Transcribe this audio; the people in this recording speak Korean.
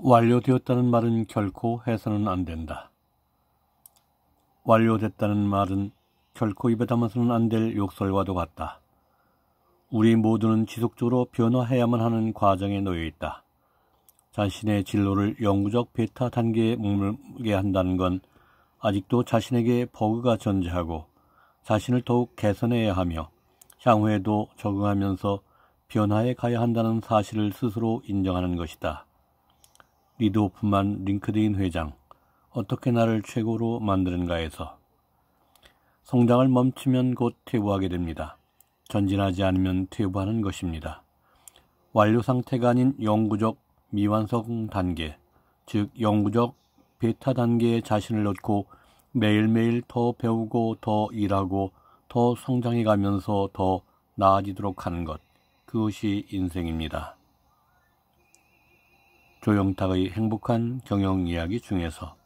완료되었다는 말은 결코 해서는 안 된다. 완료됐다는 말은 결코 입에 담아서는 안 될 욕설과도 같다. 우리 모두는 지속적으로 변화해야만 하는 과정에 놓여 있다. 자신의 진로를 영구적 베타 단계에 머물게 한다는 건 아직도 자신에게 버그가 존재하고 자신을 더욱 개선해야 하며 향후에도 적응하면서 변화해 가야 한다는 사실을 스스로 인정하는 것이다. 리드 오프만 링크드인 회장 어떻게 나를 최고로 만드는가에서 성장을 멈추면 곧퇴부하게 됩니다. 전진하지 않으면 퇴부하는 것입니다. 완료 상태가 아닌 영구적 미완성 단계, 즉 영구적 베타 단계에 자신을 넣고 매일매일 더 배우고 더 일하고 더 성장해 가면서 더 나아지도록 하는 것. 그것이 인생입니다. 조영탁의 행복한 경영 이야기 중에서